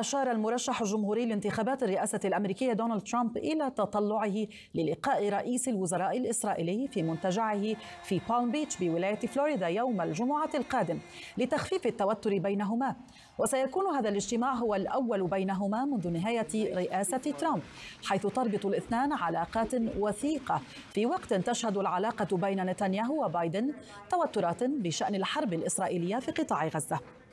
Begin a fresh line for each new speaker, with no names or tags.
أشار المرشح الجمهوري لانتخابات الرئاسة الأمريكية دونالد ترامب إلى تطلعه للقاء رئيس الوزراء الإسرائيلي في منتجعه في بالم بيتش بولاية فلوريدا يوم الجمعة القادم لتخفيف التوتر بينهما وسيكون هذا الاجتماع هو الأول بينهما منذ نهاية رئاسة ترامب حيث تربط الاثنان علاقات وثيقة في وقت تشهد العلاقة بين نتنياهو وبايدن توترات بشأن الحرب الإسرائيلية في قطاع غزة